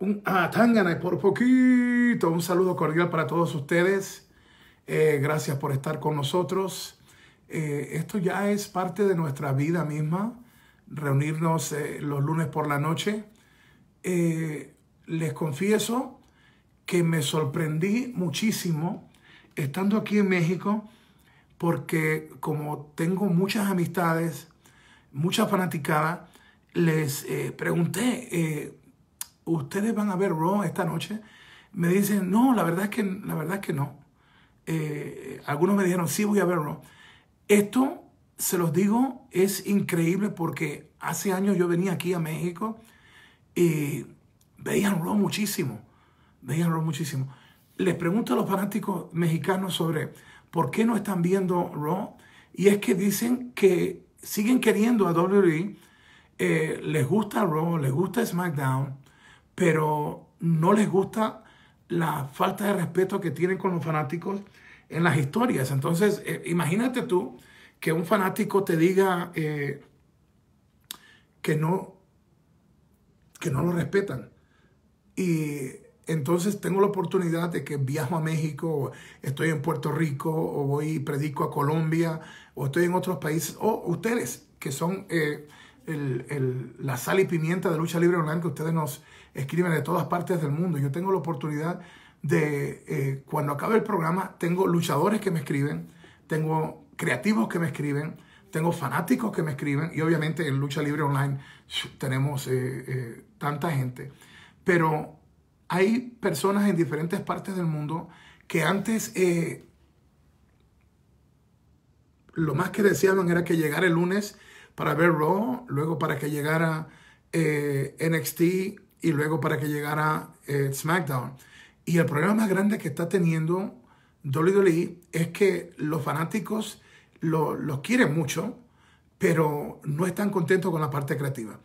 Un, ah, por poquito. Un saludo cordial para todos ustedes. Eh, gracias por estar con nosotros. Eh, esto ya es parte de nuestra vida misma, reunirnos eh, los lunes por la noche. les confieso que me sorprendí muchísimo estando aquí en México porque como tengo muchas amistades, mucha fanaticada, les pregunté ustedes van a ver Raw esta noche, me dicen, no, la verdad es que, la verdad es que no. Eh, algunos me dijeron, sí, voy a ver Raw. Esto, se los digo, es increíble porque hace años yo venía aquí a México y veían Raw muchísimo, veían Raw muchísimo. Les pregunto a los fanáticos mexicanos sobre por qué no están viendo Raw y es que dicen que siguen queriendo a WWE, eh, les gusta Raw, les gusta SmackDown, pero no les gusta la falta de respeto que tienen con los fanáticos en las historias. Entonces, eh, imagínate tú que un fanático te diga eh, que, no, que no lo respetan. Y entonces tengo la oportunidad de que viajo a México, estoy en Puerto Rico, o voy y predico a Colombia, o estoy en otros países, o ustedes que son eh, la sal y pimienta de lucha libre online que ustedes nos escriben de todas partes del mundo. Yo tengo la oportunidad de, eh, cuando acabe el programa, tengo luchadores que me escriben, tengo creativos que me escriben, tengo fanáticos que me escriben y obviamente en Lucha Libre Online tenemos eh, eh, tanta gente. Pero hay personas en diferentes partes del mundo que antes lo más que deseaban era que llegara el lunes para ver Raw, luego para que llegara NXT y luego para que llegara eh, SmackDown. Y el problema más grande que está teniendo Dolly e es que los fanáticos lo, los quieren mucho, pero no están contentos con la parte creativa.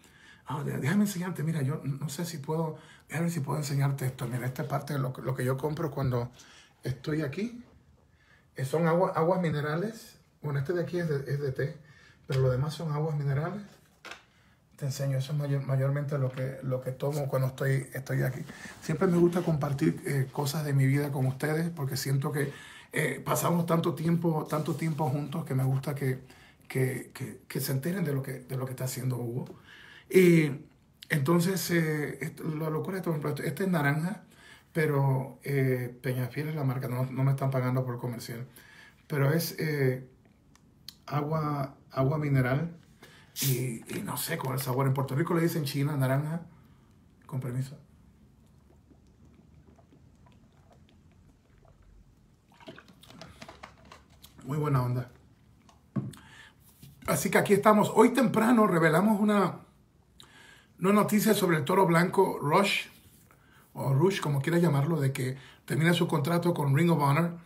déjame enseñarte, mira, yo no sé si puedo, déjame ver si puedo enseñarte esto. Mira, esta parte de lo, que yo compro cuando estoy aquí. Eh, son aguas minerales. Bueno, este de aquí es es de té, pero lo demás son aguas minerales te enseño. Eso es mayormente lo que, lo que tomo cuando estoy, estoy aquí. Siempre me gusta compartir eh, cosas de mi vida con ustedes porque siento que eh, pasamos tanto tiempo, tanto tiempo juntos que me gusta que, que, que, se enteren de lo que, de lo que está haciendo Hugo. Y entonces, eh, la locura, este, por ejemplo, este, este es naranja, pero eh, Peñafiel es la marca, no, me están pagando por comercial. Pero es agua, agua mineral y, no sé, con el sabor. En Puerto Rico le dicen china, naranja. Con permiso. Muy buena onda. Así que aquí estamos. Hoy temprano revelamos una, una noticia sobre el toro blanco Rush, o Rush, como quieras llamarlo, de que termina su contrato con Ring of Honor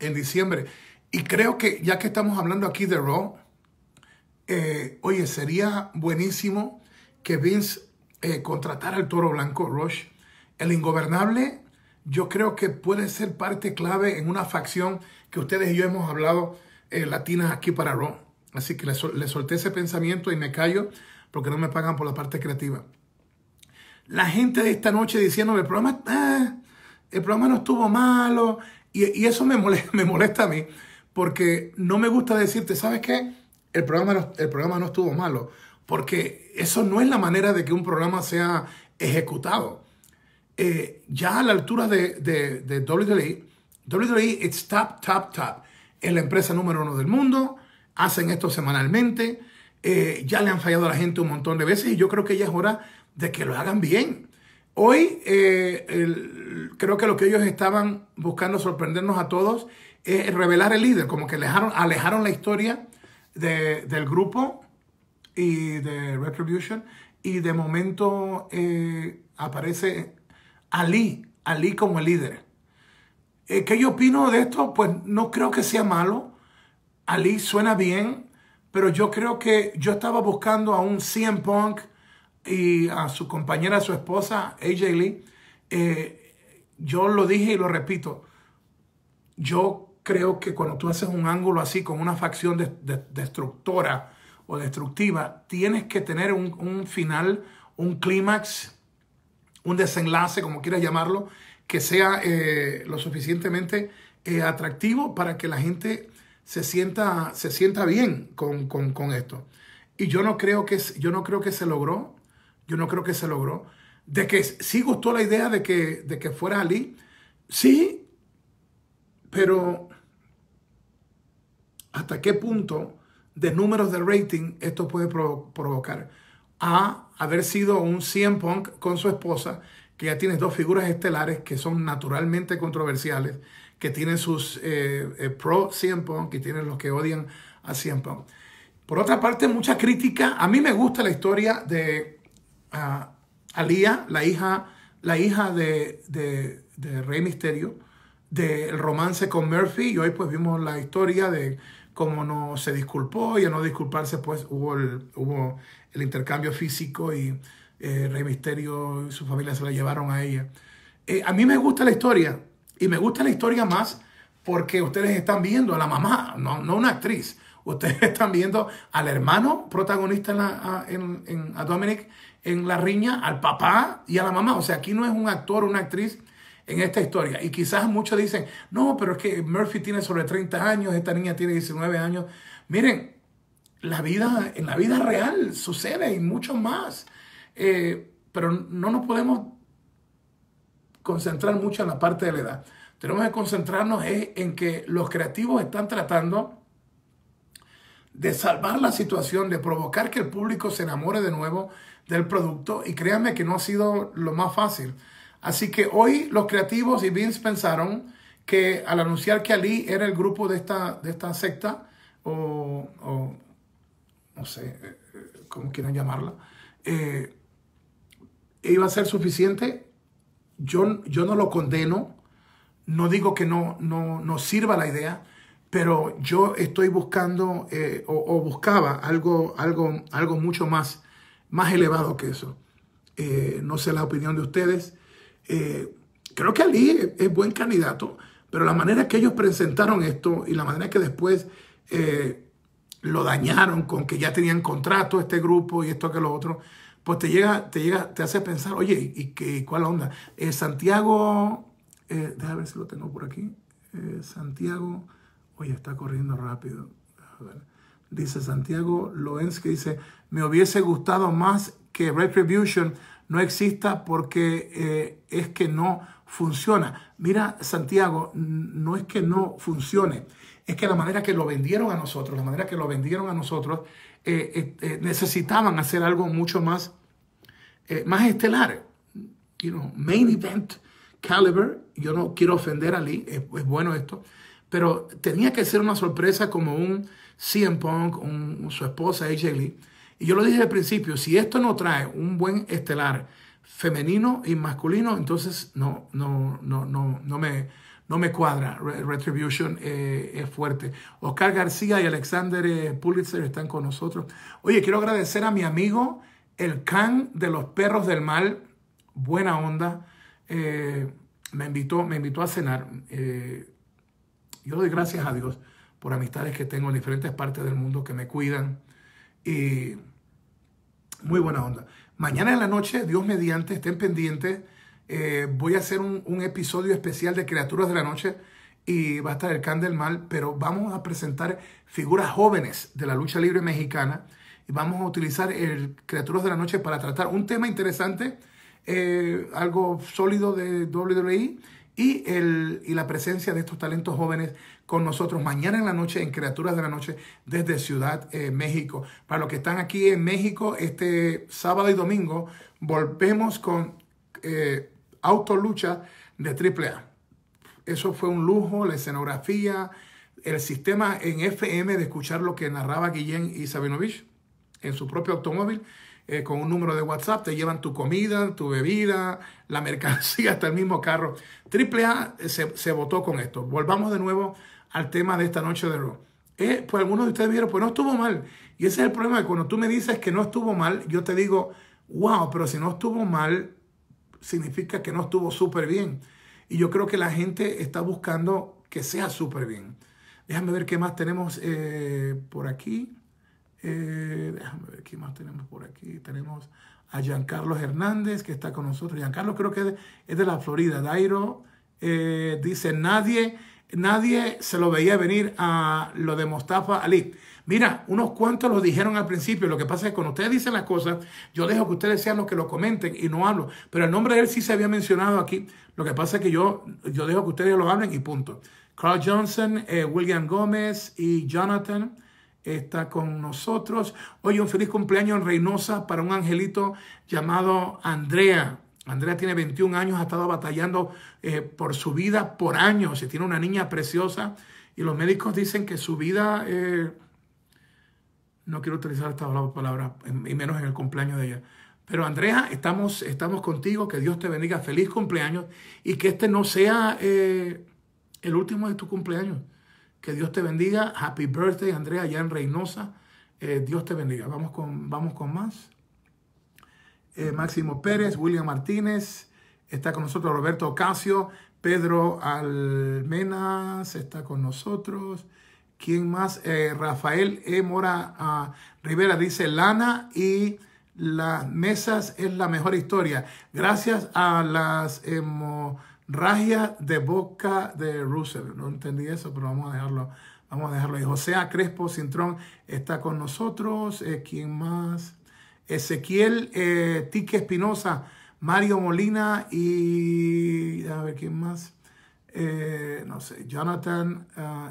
en diciembre. Y creo que ya que estamos hablando aquí de Raw, eh, oye, sería buenísimo que Vince eh, contratara al toro blanco Rush. El ingobernable, yo creo que puede ser parte clave en una facción que ustedes y yo hemos hablado eh, latinas aquí para Raw. Así que le, solté ese pensamiento y me callo porque no me pagan por la parte creativa. La gente de esta noche diciendo el programa, el programa no estuvo malo. Y, eso me molesta a mí porque no me gusta decirte, ¿sabes qué? el programa, no, el programa no estuvo malo, porque eso no es la manera de que un programa sea ejecutado. Eh, ya a la altura de, de, de WWE, WWE it's top, top, top. Es la empresa número uno del mundo, hacen esto semanalmente, eh, ya le han fallado a la gente un montón de veces y yo creo que ya es hora de que lo hagan bien. Hoy eh, creo que lo que ellos estaban buscando sorprendernos a todos es revelar el líder, como que alejaron, alejaron la historia del grupo y de Retribution. Y de momento eh, aparece Ali, Ali como el líder. Eh, ¿Qué yo opino de esto? Pues no creo que sea malo. Ali suena bien, pero yo creo que yo estaba buscando a un CM Punk y a su compañera, a su esposa, AJ Lee. Eh, yo lo dije y lo repito. Yo creo que cuando tú haces un ángulo así con una facción destructora o destructiva, tienes que tener un, final, un clímax, un desenlace, como quieras llamarlo, que sea eh, lo suficientemente eh, atractivo para que la gente se sienta, se sienta bien con, esto. Y yo no, creo que, yo no creo que se logró, yo no creo que se logró. De que sí gustó la idea de que, de que fuera Ali, sí, pero hasta qué punto de números de rating esto puede provocar. A haber sido un CM Punk con su esposa, que ya tiene dos figuras estelares que son naturalmente controversiales, que tienen sus eh, eh, pro CM Punk y tienen los que odian a CM Punk. Por otra parte, mucha crítica. A mí me gusta la historia de ah, alia Alía, la hija, la hija de, Rey Misterio, del romance con Murphy. Y hoy pues vimos la historia de como no se disculpó y a no disculparse, pues hubo el, hubo el intercambio físico y eh, Rey Misterio y su familia se la llevaron a ella. Eh, a mí me gusta la historia y me gusta la historia más porque ustedes están viendo a la mamá, no, una actriz. Ustedes están viendo al hermano protagonista en, a Dominic en la riña, al papá y a la mamá. O sea, aquí no es un actor, una actriz en esta historia. Y quizás muchos dicen, no, pero es que Murphy tiene sobre 30 años, esta niña tiene 19 años. Miren, la vida, en la vida real sucede y mucho más. Eh, pero no nos podemos concentrar mucho en la parte de la edad. Tenemos que concentrarnos en que los creativos están tratando de salvar la situación, de provocar que el público se enamore de nuevo del producto. Y créanme que no ha sido lo más fácil. Así que hoy los creativos y Vince pensaron que al anunciar que Ali era el grupo de esta, de esta secta, o, no sé eh, eh, cómo quieran llamarla, eh, iba a ser suficiente. Yo, yo no lo condeno, no digo que no, no, sirva la idea, pero yo estoy buscando o, buscaba algo, algo, algo mucho más, más elevado que eso. no sé la opinión de ustedes. Eh, creo que Ali es, buen candidato, pero la manera que ellos presentaron esto y la manera que después eh, lo dañaron con que ya tenían contrato este grupo y esto que lo otro, pues te llega, te llega, te hace pensar, oye, ¿y, qué, cuál onda? Eh, Santiago, déjame ver si lo tengo por aquí. Santiago, oye, está corriendo rápido. Dice Santiago Loenz que dice, me hubiese gustado más que Retribution no exista porque eh, es que no funciona. Mira, Santiago, no es que no funcione, es que la manera que lo vendieron a nosotros, la manera que lo vendieron a nosotros, eh, eh, necesitaban hacer algo mucho más, más estelar. You know, main event, caliber, yo no quiero ofender a Lee, es, bueno esto, pero tenía que ser una sorpresa como un CM Punk, su esposa AJ Lee, y yo lo dije al principio, si esto no trae un buen estelar femenino y masculino, entonces no, no, no, no, no me, no me cuadra. Retribution eh, es fuerte. Oscar García y Alexander eh, Pulitzer están con nosotros. Oye, quiero agradecer a mi amigo, el can de los perros del mal, buena onda. Eh, me, invitó, me invitó a cenar. Yo yo doy gracias a Dios por amistades que tengo en diferentes partes del mundo que me cuidan y eh, muy buena onda. Mañana en la noche, Dios mediante, estén pendientes. Eh, voy a hacer un, episodio especial de Criaturas de la Noche y va a estar el Can del Mal, pero vamos a presentar figuras jóvenes de la lucha libre mexicana y vamos a utilizar el Criaturas de la Noche para tratar un tema interesante, eh, algo sólido de WWE y, el, la presencia de estos talentos jóvenes con nosotros mañana en la noche en Criaturas de la Noche desde Ciudad eh, México. Para los que están aquí en México, este sábado y domingo volvemos con eh, Autolucha de AAA. Eso fue un lujo, la escenografía, el sistema en FM de escuchar lo que narraba Guillén y Sabinovich en su propio automóvil eh, con un número de WhatsApp, te llevan tu comida, tu bebida, la mercancía, hasta el mismo carro. Triple A eh, se, votó con esto. Volvamos de nuevo al tema de esta noche de rock. Eh, pues algunos de ustedes vieron, pues no estuvo mal. Y ese es el problema, de cuando tú me dices que no estuvo mal, yo te digo, wow, pero si no estuvo mal, significa que no estuvo súper bien. Y yo creo que la gente está buscando que sea súper bien. Déjame ver qué más tenemos por aquí. Eh, déjame ver qué más tenemos por aquí. Tenemos a Giancarlo Hernández que está con nosotros. Giancarlo creo que es de, la Florida. Dairo eh, dice, nadie, nadie se lo veía venir a lo de Mostafa Ali. Mira, unos cuantos lo dijeron al principio. Lo que pasa es que cuando ustedes dicen las cosas, yo dejo que ustedes sean los que lo comenten y no hablo. Pero el nombre de él sí se había mencionado aquí. Lo que pasa es que yo, yo dejo que ustedes lo hablen y punto. Carl Johnson, eh, William Gómez y Jonathan está con nosotros. Hoy un feliz cumpleaños en Reynosa para un angelito llamado Andrea. Andrea tiene 21 años, ha estado batallando eh, por su vida por años y tiene una niña preciosa y los médicos dicen que su vida, eh, no quiero utilizar esta palabra, y menos en el cumpleaños de ella, pero Andrea, estamos, estamos contigo, que Dios te bendiga, feliz cumpleaños y que este no sea eh, el último de tu cumpleaños. Que Dios te bendiga. Happy birthday, Andrea, allá en Reynosa. Eh, Dios te bendiga. Vamos con, vamos con más. Eh, Máximo Pérez, William Martínez. Está con nosotros Roberto Ocasio. Pedro Almenas está con nosotros. ¿Quién más? Eh, Rafael E. Mora ah, Rivera dice Lana y las mesas es la mejor historia. Gracias a las... Ragia de boca de Russell. No entendí eso, pero vamos a dejarlo. Vamos a dejarlo Y José A. Crespo Cintrón está con nosotros. Eh, ¿Quién más? Ezequiel eh, Tique Espinosa, Mario Molina y. A ver, ¿quién más? Eh, no sé, Jonathan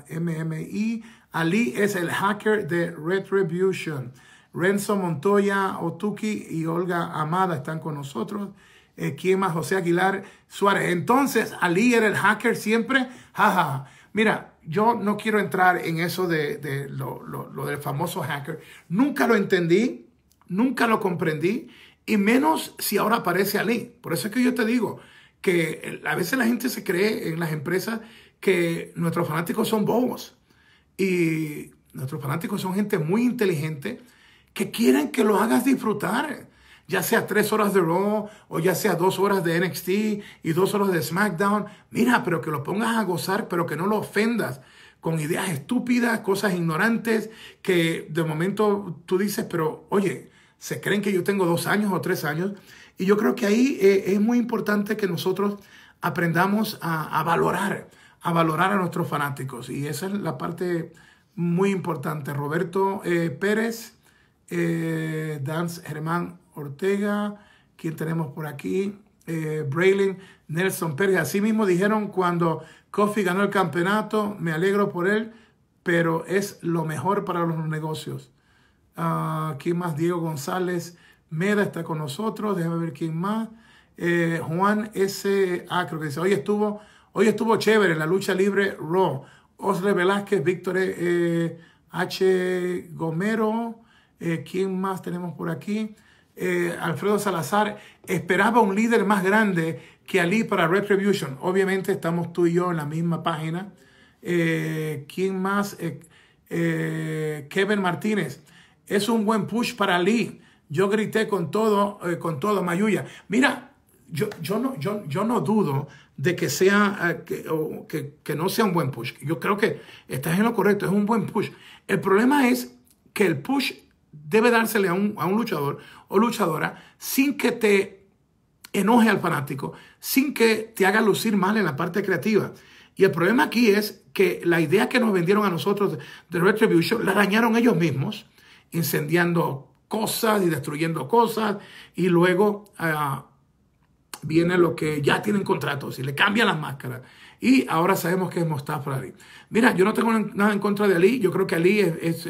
eh, MMI. Ali es el hacker de Retribution. Renzo Montoya, Otuki y Olga Amada están con nosotros. Eh, ¿quién más? José Aguilar Suárez. Entonces, Ali era el hacker siempre, jaja. Mira, yo no quiero entrar en eso de, lo, lo, del famoso hacker. Nunca lo entendí, nunca lo comprendí, y menos si ahora aparece Ali. Por eso es que yo te digo que eh, a veces la gente se cree en las empresas que nuestros fanáticos son bobos. Y nuestros fanáticos son gente muy inteligente que quieren que lo hagas disfrutar ya sea tres horas de Raw o ya sea dos horas de NXT y dos horas de SmackDown. Mira, pero que lo pongas a gozar, pero que no lo ofendas con ideas estúpidas, cosas ignorantes, que de momento tú dices, pero oye, se creen que yo tengo dos años o tres años. Y yo creo que ahí eh, es muy importante que nosotros aprendamos a, valorar, a valorar a nuestros fanáticos. Y esa es la parte muy importante. Roberto eh, Pérez, eh, Dance Germán Ortega, ¿quién tenemos por aquí? Eh, Braylon Nelson Pérez. Así mismo dijeron cuando Kofi ganó el campeonato, me alegro por él, pero es lo mejor para los negocios. Ah, ¿Quién más? Diego González Meda está con nosotros. Déjame ver quién más. Eh, Juan S. Ah, creo que dice, hoy estuvo, hoy estuvo chévere en la lucha libre Raw. Osre Velázquez, Víctor eh, H. Gomero. Eh, ¿Quién más tenemos por aquí? Eh, Alfredo Salazar, esperaba un líder más grande que Ali para Retribution. Obviamente estamos tú y yo en la misma página. Eh, ¿Quién más? Eh, Kevin Martínez. Es un buen push para Ali. Yo grité con todo, con todo Mayuya. Mira, yo, yo, no, yo, no dudo de que sea no sea un buen push. Yo creo que estás en lo correcto, es un buen push. El problema es que el push debe dársele a un, luchador o luchadora sin que te enoje al fanático, sin que te haga lucir mal en la parte creativa. Y el problema aquí es que la idea que nos vendieron a nosotros de Retribution la dañaron ellos mismos, incendiando cosas y destruyendo cosas. Y luego ah, viene lo que ya tienen contratos y le cambian las máscaras. Y ahora sabemos que es mostafa Ali. Mira, yo no tengo nada en contra de Ali. Yo creo que Ali es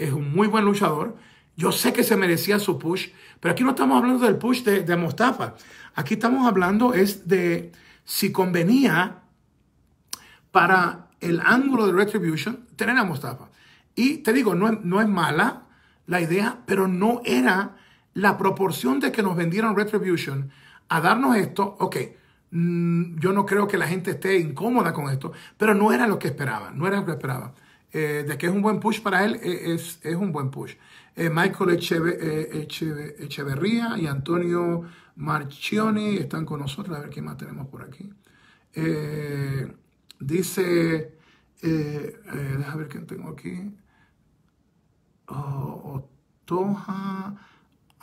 es un muy buen luchador. Yo sé que se merecía su push, pero aquí no estamos hablando del push de, de Mostafa. Aquí estamos hablando es de si convenía para el ángulo de Retribution tener a Mostafa. Y te digo, no, no es mala la idea, pero no era la proporción de que nos vendieron Retribution a darnos esto. Ok, mm, yo no creo que la gente esté incómoda con esto, pero no era lo que esperaba, no era lo que esperaba. Eh, de que es un buen push para él, eh, es, un buen push. Eh, Michael Echeverría y Antonio Marchioni están con nosotros. A ver qué más tenemos por aquí. dice, déjame ver quién tengo aquí. Otoha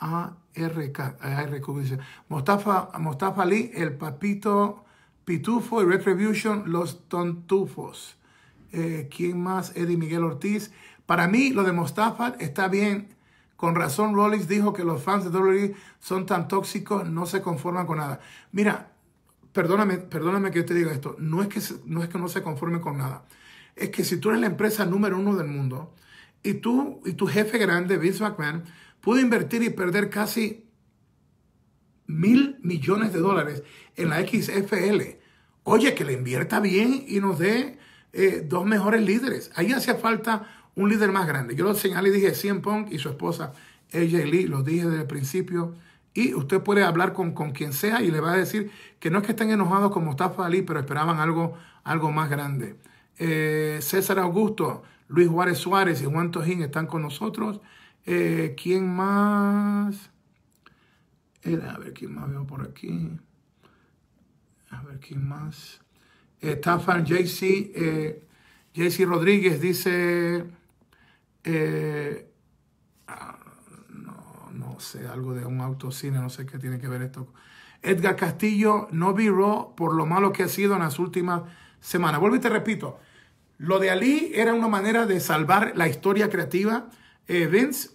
Otoja ARK, dice, Mostafa, Mostafa Lee, el papito Pitufo y Retribution, los tontufos. Eh, ¿quién más? Eddie Miguel Ortiz. Para mí, lo de Mostafa está bien. Con razón, Rollins dijo que los fans de WWE son tan tóxicos, no se conforman con nada. Mira, perdóname, perdóname que te diga esto. No es que, no, es que no se conforme con nada. Es que si tú eres la empresa número uno del mundo y tú y tu jefe grande, Vince McMahon, pudo invertir y perder casi mil millones de dólares en la XFL. Oye, que le invierta bien y nos dé eh, dos mejores líderes. Ahí hacía falta un líder más grande. Yo lo señalé y dije, cien pong y su esposa AJ Lee, lo dije desde el principio. Y usted puede hablar con, quien sea y le va a decir que no es que estén enojados como Mustafa Ali, pero esperaban algo, algo más grande. Eh, César Augusto, Luis Juárez Suárez y Juan Tojín están con nosotros. Eh, ¿Quién más? a ver, ¿quién más veo por aquí? A ver, ¿quién más? Staffan JC, eh, JC Rodríguez dice, eh, ah, no, sé, algo de un autocine, no sé qué tiene que ver esto. Edgar Castillo, no viró por lo malo que ha sido en las últimas semanas. Vuelvo y te repito, lo de Ali era una manera de salvar la historia creativa. Eh, Vince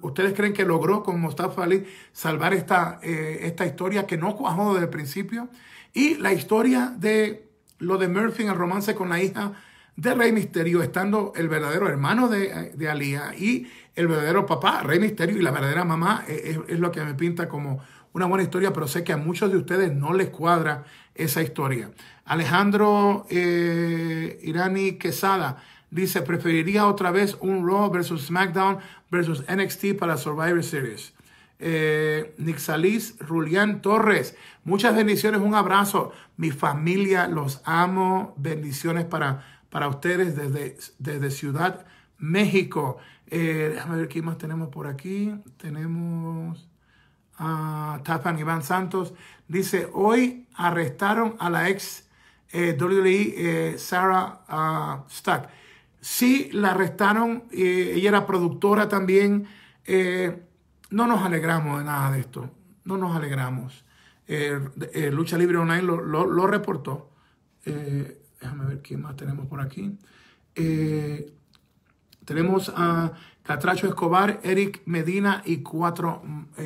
¿Ustedes creen que logró con Mustafa Ali salvar esta, eh, esta historia que no cuajó desde el principio? Y la historia de lo de Murphy en el romance con la hija de Rey Misterio, estando el verdadero hermano de, de Alía y el verdadero papá, Rey Misterio, y la verdadera mamá, eh, es, lo que me pinta como una buena historia, pero sé que a muchos de ustedes no les cuadra esa historia. Alejandro eh, Irani Quesada dice, preferiría otra vez un Raw versus SmackDown versus NXT para Survivor Series. Eh, Nixalis Rulian Torres, muchas bendiciones, un abrazo. Mi familia, los amo. Bendiciones para, para ustedes desde, desde Ciudad México. Eh, déjame ver qué más tenemos por aquí. Tenemos a Iván Santos. Dice, hoy arrestaron a la ex eh, WWE eh, Sarah ah, Stuck. Sí, la arrestaron, eh, ella era productora también. Eh, no nos alegramos de nada de esto, no nos alegramos. Eh, Lucha Libre Online lo, reportó. déjame ver quién más tenemos por aquí. tenemos a Catracho Escobar, Eric Medina y cuatro,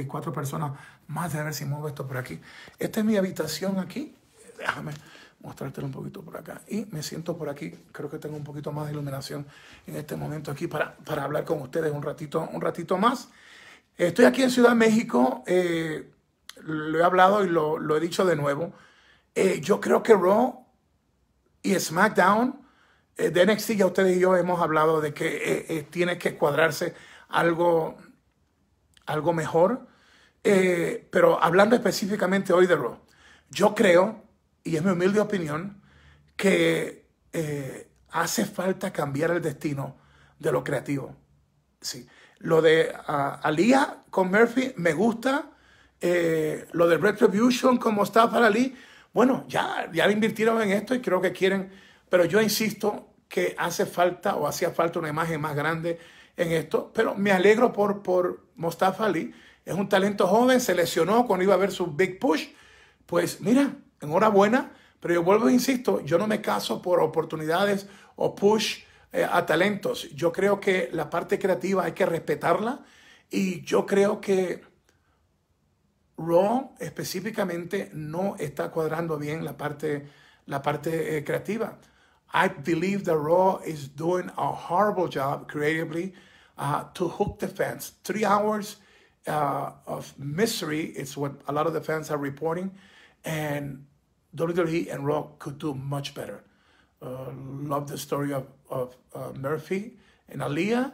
cuatro personas más. De ver si muevo esto por aquí. Esta es mi habitación aquí. Déjame mostrártelo un poquito por acá. Y me siento por aquí, creo que tengo un poquito más de iluminación en este momento aquí para, hablar con ustedes un ratito, un ratito más. Estoy aquí en Ciudad México, eh, lo he hablado y lo, he dicho de nuevo. Eh, yo creo que Raw y SmackDown eh, de NXT, ya ustedes y yo hemos hablado de que tiene que cuadrarse algo, algo mejor. pero hablando específicamente hoy de Raw, yo creo y es mi humilde opinión, que eh, hace falta cambiar el destino de lo creativo. Sí. Lo de ah, Alía con Murphy me gusta. Eh, lo de Retribution con Mostafa Ali, bueno, ya, ya invirtieron en esto y creo que quieren, pero yo insisto que hace falta o hacía falta una imagen más grande en esto, pero me alegro por, por Mustafa Ali, es un talento joven, se lesionó cuando iba a ver su Big Push, pues mira, enhorabuena, pero yo vuelvo e insisto, yo no me caso por oportunidades o push eh, a talentos. Yo creo que la parte creativa hay que respetarla y yo creo que Raw específicamente no está cuadrando bien la parte, la parte eh, creativa. I believe that Raw is doing a horrible job creatively uh, to hook the fans. Three hours uh, of misery is what a lot of the fans are reporting. And WWE and Rock could do much better. Uh, love the story of, of uh, Murphy and Alia,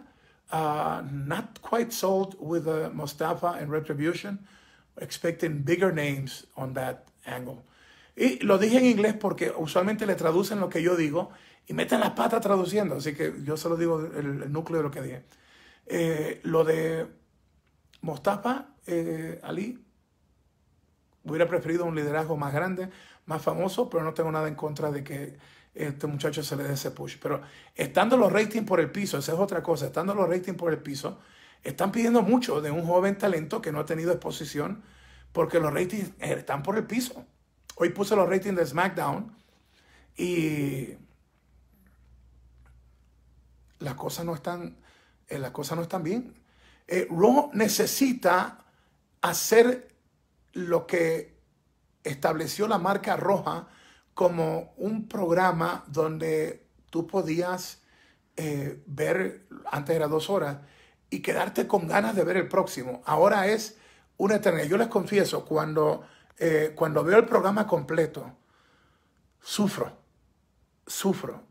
uh, not quite sold with Mustafa and Retribution. Expecting bigger names on that angle. Y lo dije en inglés porque usualmente le traducen lo que yo digo y meten las patas traduciendo. Así que yo solo digo el, núcleo de lo que dije. Eh, lo de Mustafa eh, Ali Hubiera preferido un liderazgo más grande, más famoso, pero no tengo nada en contra de que este muchacho se le dé ese push. Pero estando los ratings por el piso, esa es otra cosa, estando los ratings por el piso, están pidiendo mucho de un joven talento que no ha tenido exposición porque los ratings están por el piso. Hoy puse los ratings de SmackDown y las cosas no están, eh, las cosas no están bien. Eh, Raw necesita hacer lo que estableció la marca roja como un programa donde tú podías eh, ver, antes era dos horas, y quedarte con ganas de ver el próximo. Ahora es una eternidad. Yo les confieso, cuando, eh, veo el programa completo, sufro, sufro.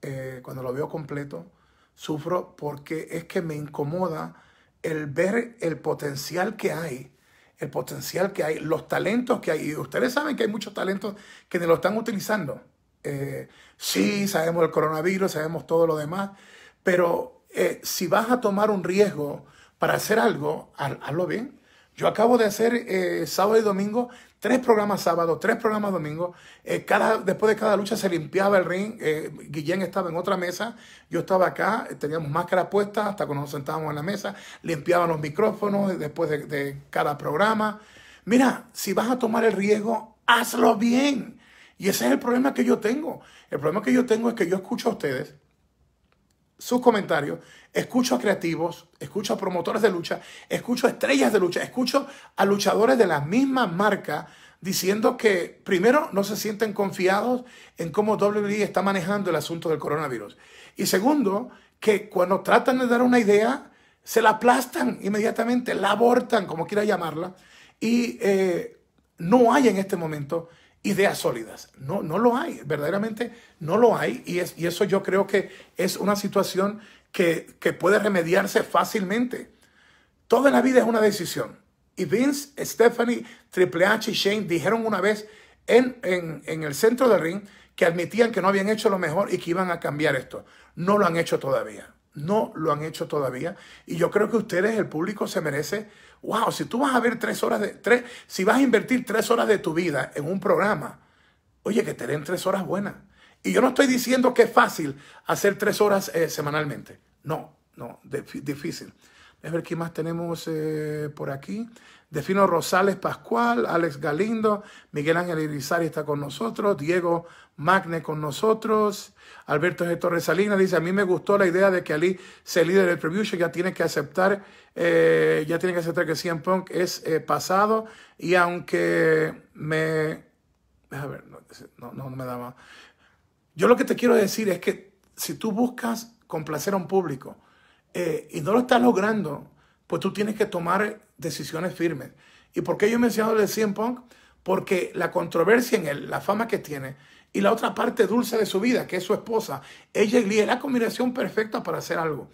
Eh, cuando lo veo completo, sufro porque es que me incomoda el ver el potencial que hay el potencial que hay, los talentos que hay. ustedes saben que hay muchos talentos que lo están utilizando. Eh, sí, sabemos el coronavirus, sabemos todo lo demás, pero eh, si vas a tomar un riesgo para hacer algo, hazlo bien. Yo acabo de hacer eh, sábado y domingo tres programas sábados, tres programas domingo, eh, cada, después de cada lucha se limpiaba el ring. Eh, Guillén estaba en otra mesa, yo estaba acá, eh, teníamos máscara puesta hasta cuando nos sentábamos en la mesa, limpiaban los micrófonos después de, de cada programa. Mira, si vas a tomar el riesgo, hazlo bien. Y ese es el problema que yo tengo. El problema que yo tengo es que yo escucho a ustedes sus comentarios, escucho a creativos, escucho a promotores de lucha, escucho a estrellas de lucha, escucho a luchadores de la misma marca diciendo que primero no se sienten confiados en cómo WWE está manejando el asunto del coronavirus. Y segundo, que cuando tratan de dar una idea, se la aplastan inmediatamente, la abortan, como quiera llamarla, y eh, no hay en este momento ideas sólidas. No, no lo hay, verdaderamente no lo hay. Y, es, y eso yo creo que es una situación que, puede remediarse fácilmente. Toda la vida es una decisión. Y Vince, Stephanie, Triple H y Shane dijeron una vez en, en, en, el centro del ring que admitían que no habían hecho lo mejor y que iban a cambiar esto. No lo han hecho todavía no lo han hecho todavía. Y yo creo que ustedes, el público, se merece. Wow, si tú vas a ver tres horas de. Tres, si vas a invertir tres horas de tu vida en un programa, oye, que te den tres horas buenas. Y yo no estoy diciendo que es fácil hacer tres horas eh, semanalmente. No, no, difícil. A ver qué más tenemos eh, por aquí. Defino Rosales Pascual, Alex Galindo, Miguel Ángel Irizarry está con nosotros, Diego Magne con nosotros. Alberto G. Torres Salinas dice, a mí me gustó la idea de que Ali sea líder del Preview ya tiene que aceptar, eh, ya tiene que aceptar que CM Punk es eh, pasado y aunque me... A ver, no, me da más. Yo lo que te quiero decir es que si tú buscas complacer a un público eh, y no lo estás logrando, pues tú tienes que tomar decisiones firmes. ¿Y por qué yo he mencionado el CM Punk? Porque la controversia en él, la fama que tiene, y la otra parte dulce de su vida, que es su esposa. Ella y Lee es la combinación perfecta para hacer algo.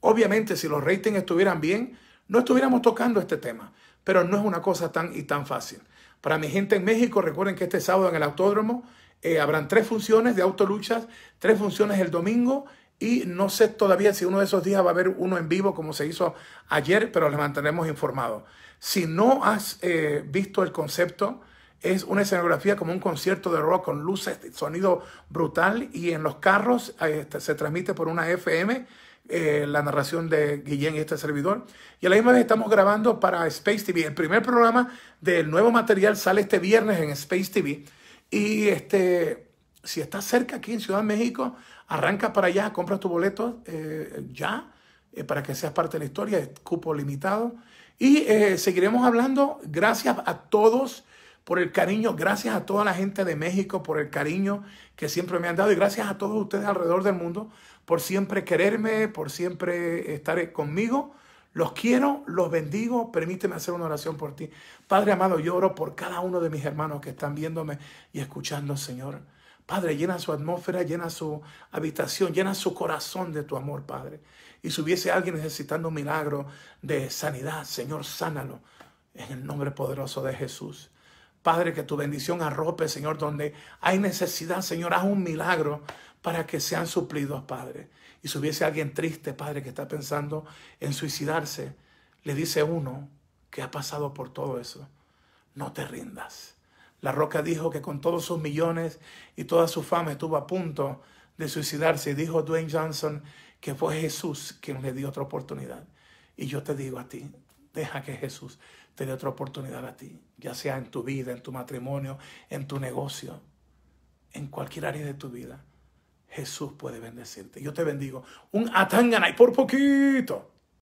Obviamente, si los ratings estuvieran bien, no estuviéramos tocando este tema, pero no es una cosa tan y tan fácil. Para mi gente en México, recuerden que este sábado en el autódromo eh, habrán tres funciones de autoluchas, tres funciones el domingo y no sé todavía si uno de esos días va a haber uno en vivo como se hizo ayer, pero les mantendremos informados. Si no has eh, visto el concepto, es una escenografía como un concierto de rock con luces, sonido brutal y en los carros se transmite por una FM eh, la narración de Guillén y este servidor. Y a la misma vez estamos grabando para Space TV. El primer programa del nuevo material sale este viernes en Space TV. Y este, si estás cerca aquí en Ciudad de México, arranca para allá, compra tu boleto eh, ya eh, para que seas parte de la historia, cupo limitado. Y seguiremos hablando. Gracias a todos por el cariño, gracias a toda la gente de México, por el cariño que siempre me han dado y gracias a todos ustedes alrededor del mundo por siempre quererme, por siempre estar conmigo. Los quiero, los bendigo. Permíteme hacer una oración por ti. Padre amado, yo oro por cada uno de mis hermanos que están viéndome y escuchando, Señor. Padre, llena su atmósfera, llena su habitación, llena su corazón de tu amor, Padre. Y si hubiese alguien necesitando un milagro de sanidad, Señor, sánalo en el nombre poderoso de Jesús. Padre, que tu bendición arrope, Señor, donde hay necesidad, Señor, haz un milagro para que sean suplidos, Padre. Y si hubiese alguien triste, Padre, que está pensando en suicidarse, le dice uno que ha pasado por todo eso, no te rindas. La Roca dijo que con todos sus millones y toda su fama estuvo a punto de suicidarse. Y dijo Dwayne Johnson que fue Jesús quien le dio otra oportunidad. Y yo te digo a ti, deja que Jesús te dé otra oportunidad a ti, ya sea en tu vida, en tu matrimonio, en tu negocio, en cualquier área de tu vida. Jesús puede bendecirte. Yo te bendigo. Un y por poquito.